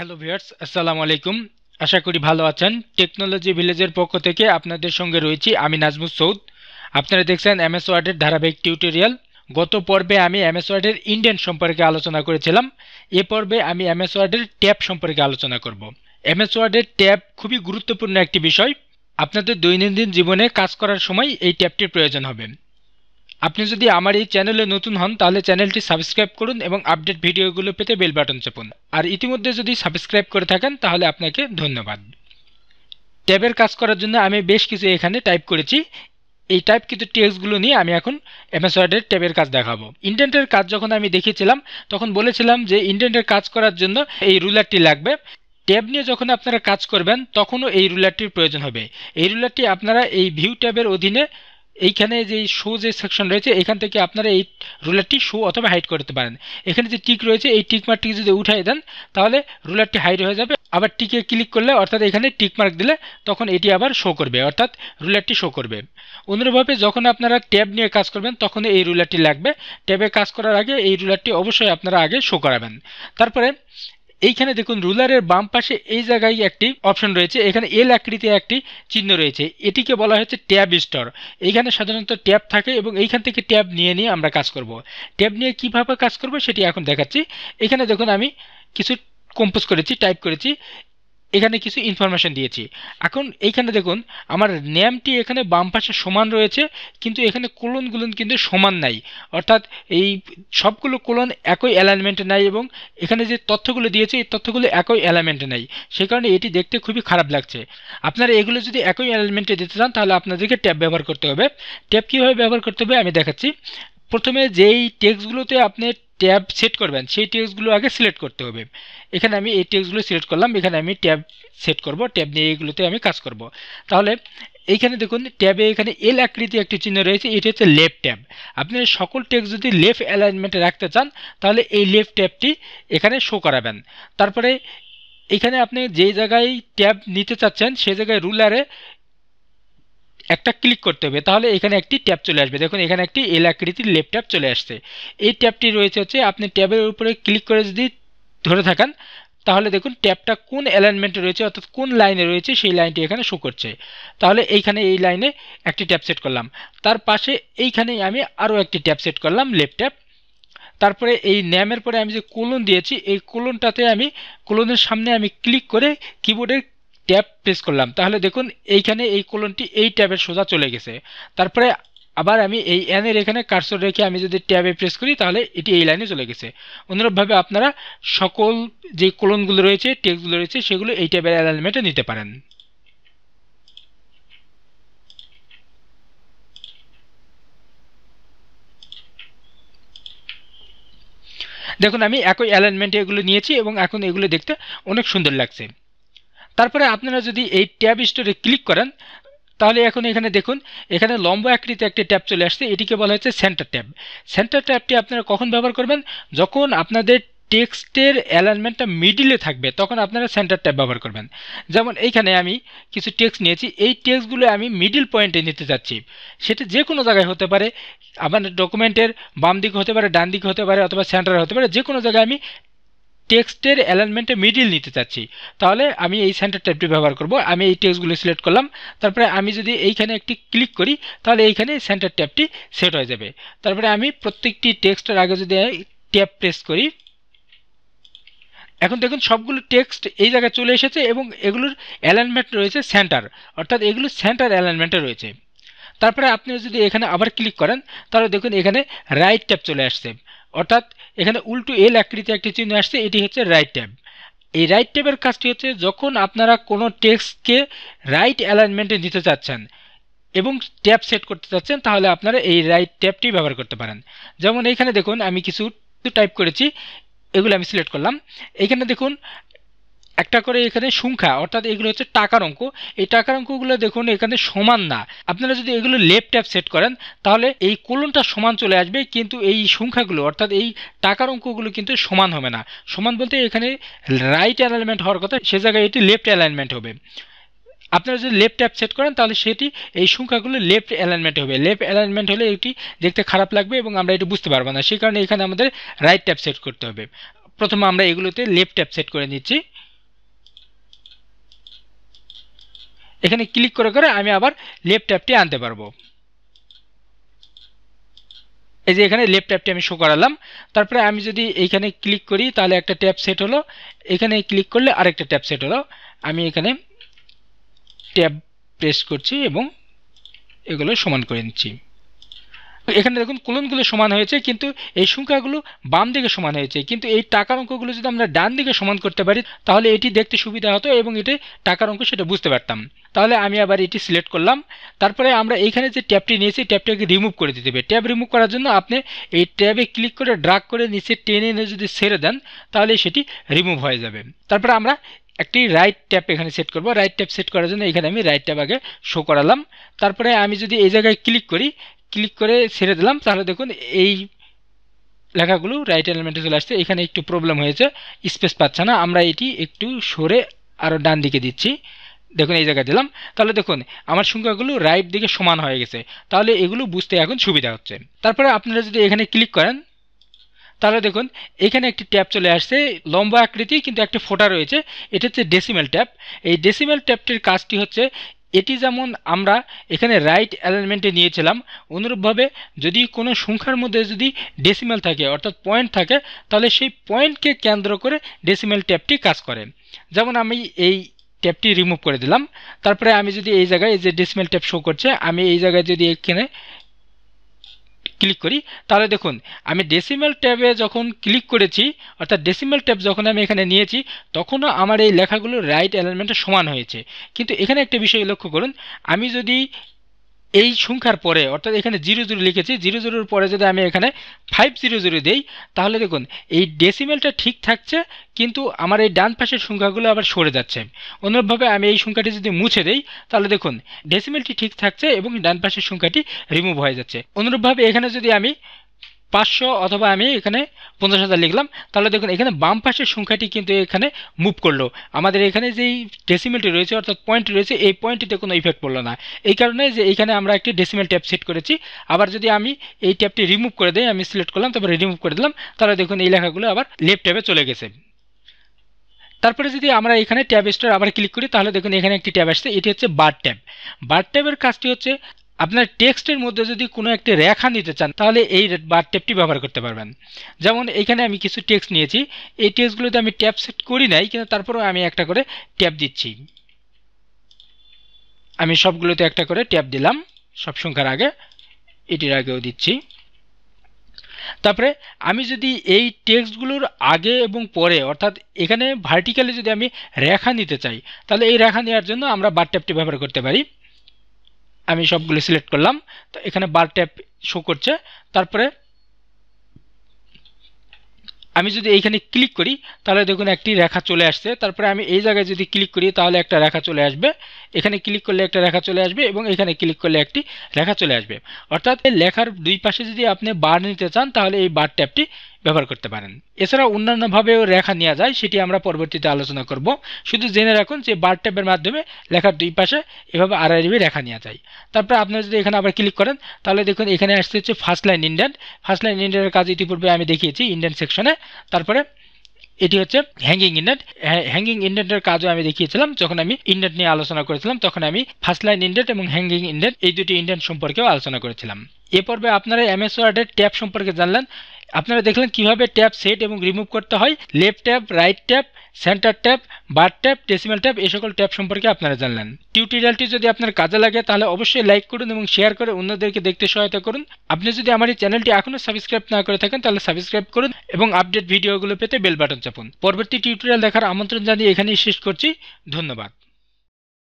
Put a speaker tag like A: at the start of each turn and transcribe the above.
A: hello viewers আসসালামু আলাইকুম আশা করি ভালো আছেন টেকনোলজি ভিলেজের পক্ষ থেকে আপনাদের সঙ্গে রয়েছি আমি নাজমুল সৌদ আপনারা দেখছেন এমএস ওয়ার্ডের ধারাবাহিক টিউটোরিয়াল গত পর্বে আমি এমএস ওয়ার্ডের ইন্ডিয়ান সম্পর্কে আলোচনা করেছিলাম এ পর্বে আমি এমএস ওয়ার্ডের ট্যাব সম্পর্কে আলোচনা করব এমএস ওয়ার্ডের ট্যাব খুবই গুরুত্বপূর্ণ একটি বিষয় আপনাদের দৈনন্দিন জীবনে কাজ করার সময় এই ট্যাবটির প্রয়োজন হবে আপনি যদি আমার এই চ্যানেলে নতুন হন তাহলে চ্যানেলটি সাবস্ক্রাইব করুন এবং আপডেট ভিডিওগুলো পেতে বেল বাটন চাপুন আর ইতিমধ্যে যদি সাবস্ক্রাইব করে থাকেন তাহলে আপনাকে ধন্যবাদ ট্যাবের কাজ করার জন্য আমি বেশ কিছু এখানে টাইপ করেছি এই টাইপ কিন্তু টেক্সটগুলো নিয়ে আমি এখন এমএস ট্যাবের কাজ দেখাবো ইন্টারনেটের কাজ যখন আমি দেখিয়েছিলাম তখন বলেছিলাম যে ইন্টারনেটের কাজ করার জন্য এই রুলারটি লাগবে ট্যাব নিয়ে যখন আপনারা কাজ করবেন তখনও এই রুলারটির প্রয়োজন হবে এই রুলারটি আপনারা এই ভিউ ট্যাবের অধীনে এইখানে যে শো যে সেকশন রয়েছে এখান থেকে আপনারা এই রুলারটি শো অথবা হাইড করতে পারেন এখানে যে টিক রয়েছে এই টিক মার্কটিকে যদি উঠাই দেন তাহলে রুলারটি হাইড হয়ে যাবে আবার টিকে ক্লিক করলে অর্থাৎ এখানে টিক মার্ক দিলে তখন এটি আবার শো করবে অর্থাৎ রুলারটি শো করবে অনুরূপভাবে যখন আপনারা ট্যাব নিয়ে কাজ করবেন তখন এই রুলারটি লাগবে ট্যাবে কাজ করার আগে এই রুলারটি অবশ্যই আপনারা আগে শো করাবেন তারপরে এইখানে দেখুন রুলারের বাম পাশে এই জায়গায় একটি অপশন রয়েছে এখানে এল আকৃতি একটি চিহ্ন রয়েছে এটিকে বলা হচ্ছে ট্যাব স্টোর এইখানে সাধারণত ট্যাব থাকে এবং এইখান থেকে ট্যাব নিয়ে নিয়ে আমরা কাজ করব ট্যাব নিয়ে কিভাবে কাজ করব সেটি এখন দেখাচ্ছি এখানে দেখুন আমি কিছু কম্পোজ করেছি টাইপ করেছি এখানে কিছু ইনফরমেশান দিয়েছি এখন এইখানে দেখুন আমার ন্যামটি এখানে বাম পাশে সমান রয়েছে কিন্তু এখানে কোলনগুলো কিন্তু সমান নাই অর্থাৎ এই সবগুলো কোলন একই অ্যালাইনমেন্টে নাই এবং এখানে যে তথ্যগুলো দিয়েছে এই তথ্যগুলো একই অ্যালাইনমেন্টে নাই সেই কারণে এটি দেখতে খুবই খারাপ লাগছে আপনারা এগুলো যদি একই অ্যালাইনমেন্টে দিতে চান তাহলে আপনাদেরকে ট্যাব ব্যবহার করতে হবে ট্যাব কীভাবে ব্যবহার করতে হবে আমি দেখাচ্ছি প্রথমে যেই টেক্সটগুলোতে আপনি ট্যাব সেট করবেন সেই টেক্সটগুলো আগে সিলেক্ট করতে হবে এখানে আমি এই টেক্সটগুলো সিলেক্ট করলাম এখানে আমি ট্যাব সেট করব ট্যাব নিয়ে এগুলোতে আমি কাজ করব তাহলে এইখানে দেখুন ট্যাবে এখানে এল আকৃতি একটি চিহ্ন রয়েছে এটি হচ্ছে লেফট ট্যাব আপনি সকল টেক্সট যদি লেফট অ্যালাইনমেন্টে রাখতে চান তাহলে এই লেফট ট্যাবটি এখানে শো করাবেন তারপরে এখানে আপনি যেই জায়গায় ট্যাব নিতে চাচ্ছেন সেই জায়গায় রুলারে একটা ক্লিক করতে হবে তাহলে এখানে একটি ট্যাব চলে আসবে দেখুন এখানে একটি এলাকৃতির আকৃতির চলে আসছে এই ট্যাবটি রয়েছে হচ্ছে আপনি ট্যাবের উপরে ক্লিক করে যদি ধরে থাকেন তাহলে দেখুন ট্যাবটা কোন অ্যালাইনমেন্টে রয়েছে অর্থাৎ কোন লাইনে রয়েছে সেই লাইনটি এখানে শো করছে তাহলে এইখানে এই লাইনে একটি ট্যাব সেট করলাম তার পাশে এইখানে আমি আরও একটি ট্যাব সেট করলাম লেফট তারপরে এই ন্যামের পরে আমি যে কোলন দিয়েছি এই কোলনটাতে আমি কোলনের সামনে আমি ক্লিক করে কিবোর্ডের ট্যাব প্রেস করলাম তাহলে দেখুন এইখানে এই কলনটি এই ট্যাবের সোজা চলে গেছে তারপরে আবার আমি এই এনের এখানে কার্সর রেখে আমি যদি ট্যাবে প্রেস করি তাহলে এটি এই লাইনে চলে গেছে অনুরূপভাবে আপনারা সকল যে কলনগুলো রয়েছে টেক্সগুলো রয়েছে সেগুলো এই ট্যাবের অ্যালাইনমেন্টে নিতে পারেন দেখুন আমি একই অ্যালাইনমেন্টে এগুলো নিয়েছি এবং এখন এগুলো দেখতে অনেক সুন্দর লাগছে তারপরে আপনারা যদি এই ট্যাব স্টোরে ক্লিক করেন তাহলে এখন এখানে দেখুন এখানে লম্বা আকৃতিতে একটি ট্যাব চলে আসছে এটিকে বলা হচ্ছে সেন্টার ট্যাব সেন্টার ট্যাবটি আপনারা কখন ব্যবহার করবেন যখন আপনাদের টেক্সটের অ্যালাইনমেন্টটা মিডিলে থাকবে তখন আপনারা সেন্টার ট্যাব ব্যবহার করবেন যেমন এইখানে আমি কিছু টেক্সট নিয়েছি এই টেক্সটগুলো আমি মিডিল পয়েন্টে নিতে যাচ্ছি সেটা যে কোনো জায়গায় হতে পারে আমার ডকুমেন্টের বাম দিকে হতে পারে ডান দিকে হতে পারে অথবা সেন্টারে হতে পারে যে কোনো জায়গায় আমি টেক্সটের অ্যালাইনমেন্টে মিডিল নিতে চাচ্ছি তাহলে আমি এই সেন্টার ট্যাবটি ব্যবহার করব আমি এই টেক্সটগুলো সিলেক্ট করলাম তারপরে আমি যদি এইখানে একটি ক্লিক করি তাহলে এইখানে সেন্টার ট্যাবটি সেট হয়ে যাবে তারপরে আমি প্রত্যেকটি টেক্সটের আগে যদি ট্যাব প্রেস করি এখন দেখুন সবগুলো টেক্সট এই জায়গায় চলে এসেছে এবং এগুলোর অ্যালাইনমেন্ট রয়েছে সেন্টার অর্থাৎ এগুলো সেন্টার অ্যালাইনমেন্টে রয়েছে তারপরে আপনি যদি এখানে আবার ক্লিক করেন তাহলে দেখুন এখানে রাইট ট্যাব চলে আসছে অর্থাৎ এখানে উল্টো এল আকৃতি একটি চিহ্ন আসছে এটি হচ্ছে রাইট ট্যাব এই রাইট ট্যাবের কাজটি হচ্ছে যখন আপনারা কোনো টেক্সটকে রাইট অ্যালাইনমেন্টে দিতে চাচ্ছেন এবং ট্যাব সেট করতে চাচ্ছেন তাহলে আপনারা এই রাইট ট্যাবটি ব্যবহার করতে পারেন যেমন এইখানে দেখুন আমি কিছু টাইপ করেছি এগুলো আমি সিলেক্ট করলাম এখানে দেখুন একটা করে এখানে সংখ্যা অর্থাৎ এগুলো হচ্ছে টাকার অঙ্ক এই টাকার অঙ্কগুলো দেখুন এখানে সমান না আপনারা যদি এগুলো লেফট ট্যাপ সেট করেন তাহলে এই কোলনটা সমান চলে আসবে কিন্তু এই সংখ্যাগুলো অর্থাৎ এই টাকার অঙ্কগুলো কিন্তু সমান হবে না সমান বলতে এখানে রাইট অ্যালাইনমেন্ট হওয়ার কথা সে জায়গায় এটি লেফট অ্যালাইনমেন্ট হবে আপনারা যদি লেফট ট্যাপ সেট করেন তাহলে সেটি এই সংখ্যাগুলো লেফট অ্যালাইনমেন্ট হবে লেফট অ্যালাইনমেন্ট হলে এটি দেখতে খারাপ লাগবে এবং আমরা এটি বুঝতে পারবো না সেই কারণে এখানে আমাদের রাইট ট্যাপ সেট করতে হবে প্রথমে আমরা এগুলোতে লেফট ট্যাপ সেট করে নিচ্ছি এখানে ক্লিক করে করে আমি আবার লেফট ট্যাপটি আনতে পারবো এই যে এখানে লেফট ট্যাপটি আমি শো করালাম তারপরে আমি যদি এইখানে ক্লিক করি তাহলে একটা ট্যাপ সেট হলো এখানে ক্লিক করলে আরেকটা ট্যাপ সেট হলো আমি এখানে ট্যাব প্রেস করছি এবং এগুলো সমান করে নিচ্ছি এখানে দেখুন কুলনগুলো সমান হয়েছে কিন্তু এই সংখ্যাগুলো বাম দিকে সমান হয়েছে কিন্তু এই টাকার অঙ্কগুলো যদি আমরা ডান দিকে সমান করতে পারি তাহলে এটি দেখতে সুবিধা হতো এবং এটি টাকার অঙ্ক সেটা বুঝতে পারতাম তাহলে আমি আবার এটি সিলেক্ট করলাম তারপরে আমরা এখানে যে ট্যাবটি নিয়েছি ট্যাবটাকে রিমুভ করে দিতে হবে ট্যাব রিমুভ করার জন্য আপনি এই ট্যাবে ক্লিক করে ড্রাগ করে নিচে টেনে এনে যদি ছেড়ে দেন তাহলে সেটি রিমুভ হয়ে যাবে তারপরে আমরা একটি রাইট ট্যাপ এখানে সেট করবো রাইট ট্যাপ সেট করার জন্য এখানে আমি রাইট ট্যাপ আগে শো করালাম তারপরে আমি যদি এই জায়গায় ক্লিক করি ক্লিক করে ছেড়ে দিলাম তাহলে দেখুন এই লেখাগুলো রাইট এলিমেন্টে চলে আসছে এখানে একটু প্রবলেম হয়েছে স্পেস পাচ্ছে না আমরা এটি একটু সরে আরও ডান দিকে দিচ্ছি দেখুন এই জায়গায় দিলাম তাহলে দেখুন আমার সংখ্যাগুলো রাইট দিকে সমান হয়ে গেছে তাহলে এগুলো বুঝতে এখন সুবিধা হচ্ছে তারপরে আপনারা যদি এখানে ক্লিক করেন তাহলে দেখুন এখানে একটি ট্যাপ চলে আসছে লম্বা আকৃতি কিন্তু একটা ফোটা রয়েছে এটা হচ্ছে ডেসিমেল ট্যাপ এই ডেসিমেল ট্যাপটির কাজটি হচ্ছে এটি যেমন আমরা এখানে রাইট অ্যালাইনমেন্টে নিয়েছিলাম অনুরূপভাবে যদি কোনো সংখ্যার মধ্যে যদি ডেসিমেল থাকে অর্থাৎ পয়েন্ট থাকে তাহলে সেই পয়েন্টকে কেন্দ্র করে ডেসিমেল ট্যাপটি কাজ করে যেমন আমি এই ট্যাপটি রিমুভ করে দিলাম তারপরে আমি যদি এই জায়গায় এই যে ডেসিমেল ট্যাপ শো করছে আমি এই জায়গায় যদি এখানে ক্লিক করি তাহলে দেখুন আমি ডেসিমেল ট্যাবে যখন ক্লিক করেছি অর্থাৎ ডেসিমেল ট্যাব যখন আমি এখানে নিয়েছি তখনও আমার এই লেখাগুলো রাইট অ্যালাইনমেন্টে সমান হয়েছে কিন্তু এখানে একটা বিষয় লক্ষ্য করুন আমি যদি এই সংখ্যার পরে অর্থাৎ এখানে জিরো জিরো লিখেছি জিরো জিরোর পরে যদি আমি এখানে ফাইভ জিরো জিরো দিই তাহলে দেখুন এই ডেসিমেলটা ঠিক থাকছে কিন্তু আমার এই ডান পাশের সংখ্যাগুলো আবার সরে যাচ্ছে অনুরূপভাবে আমি এই সংখ্যাটি যদি মুছে দিই তাহলে দেখুন ডেসিমেলটি ঠিক থাকছে এবং ডান পাশের সংখ্যাটি রিমুভ হয়ে যাচ্ছে অনুরূপভাবে এখানে যদি আমি পাঁচশো অথবা আমি এখানে পঞ্চাশ হাজার লিখলাম তাহলে দেখুন এখানে বাম পাশের সংখ্যাটি কিন্তু এখানে মুভ করলো আমাদের এখানে যেই ডেসিমেলটি রয়েছে অর্থাৎ পয়েন্টটি রয়েছে এই পয়েন্টটিতে কোনো ইফেক্ট পড়লো না এই কারণে যে এখানে আমরা একটি ডেসিমেল ট্যাপ সেট করেছি আবার যদি আমি এই ট্যাপটি রিমুভ করে দিই আমি সিলেক্ট করলাম তারপরে রিমুভ করে দিলাম তাহলে দেখুন এই লেখাগুলো আবার লেফট ট্যাবে চলে গেছে তারপরে যদি আমরা এখানে ট্যাব স্টোর আবার ক্লিক করি তাহলে দেখুন এখানে একটি ট্যাব আসছে এটি হচ্ছে বার ট্যাব বার ট্যাবের কাজটি হচ্ছে আপনার টেক্সটের মধ্যে যদি কোনো একটি রেখা নিতে চান তাহলে এই বার ট্যাপটি ব্যবহার করতে পারবেন যেমন এখানে আমি কিছু টেক্সট নিয়েছি এই টেক্সটগুলোতে আমি ট্যাপ সেট করি নাই কিন্তু তারপরেও আমি একটা করে ট্যাপ দিচ্ছি আমি সবগুলোতে একটা করে ট্যাপ দিলাম সব সংখ্যার আগে এটির আগেও দিচ্ছি তারপরে আমি যদি এই টেক্সটগুলোর আগে এবং পরে অর্থাৎ এখানে ভার্টিক্যালি যদি আমি রেখা নিতে চাই তাহলে এই রেখা নেওয়ার জন্য আমরা বার ট্যাপটি ব্যবহার করতে পারি আমি সবগুলো সিলেক্ট করলাম তো এখানে বার ট্যাপ শো করছে তারপরে আমি যদি এইখানে ক্লিক করি তাহলে দেখুন একটি রেখা চলে আসছে তারপরে আমি এই জায়গায় যদি ক্লিক করি তাহলে একটা রেখা চলে আসবে এখানে ক্লিক করলে একটা রেখা চলে আসবে এবং এখানে ক্লিক করলে একটি রেখা চলে আসবে অর্থাৎ লেখার দুই পাশে যদি আপনি বার নিতে চান তাহলে এই বার ট্যাবটি ব্যবহার করতে পারেন এছাড়া অন্যান্যভাবেও রেখা নেওয়া যায় সেটি আমরা পরবর্তীতে আলোচনা করব শুধু জেনে রাখুন যে বার ট্যাপের মাধ্যমে লেখার দুই পাশে এভাবে আড়াইভাবে রেখা নেওয়া যায় তারপরে আপনারা যদি এখানে আবার ক্লিক করেন তাহলে দেখুন এখানে আসতে হচ্ছে first line indent first line ইন্ডিয়ানের কাজ ইতিপূর্বে আমি দেখিয়েছি ইন্ডিয়ান সেকশনে তারপরে এটি হচ্ছে হ্যাঙ্গিং ইন্ডেট হ্যাঙ্গিং ইন্ডেটের কাজও আমি দেখিয়েছিলাম যখন আমি ইন্ডেট নিয়ে আলোচনা করেছিলাম তখন আমি ফার্স্ট লাইন ইন্ডেট এবং হ্যাঙ্গিং ইন্ডেট এই দুটি ইন্ডেট সম্পর্কেও আলোচনা করেছিলাম এ পর্বে আপনারা এমএস ওয়ার্ডের ট্যাপ সম্পর্কে জানলেন আপনারা দেখলেন কিভাবে ট্যাপ সেট এবং রিমুভ করতে হয় left tab right tab centre tab bar tab decimal tab এই সকল ট্যাপ সম্পর্কে আপনারা জানলেন টিউটোরিয়ালটি যদি আপনার কাজে লাগে তাহলে অবশ্যই লাইক করুন এবং শেয়ার করে অন্যদেরকে দেখতে সহায়তা করুন আপনি যদি আমার এই চ্যানেলটি এখনও সাবস্ক্রাইব না করে থাকেন তাহলে সাবস্ক্রাইব করুন এবং আপডেট ভিডিওগুলো পেতে বেল বাটন চাপুন পরবর্তী টিউটোরিয়াল দেখার আমন্ত্রণ জানিয়ে এখানেই শেষ করছি ধন্যবাদ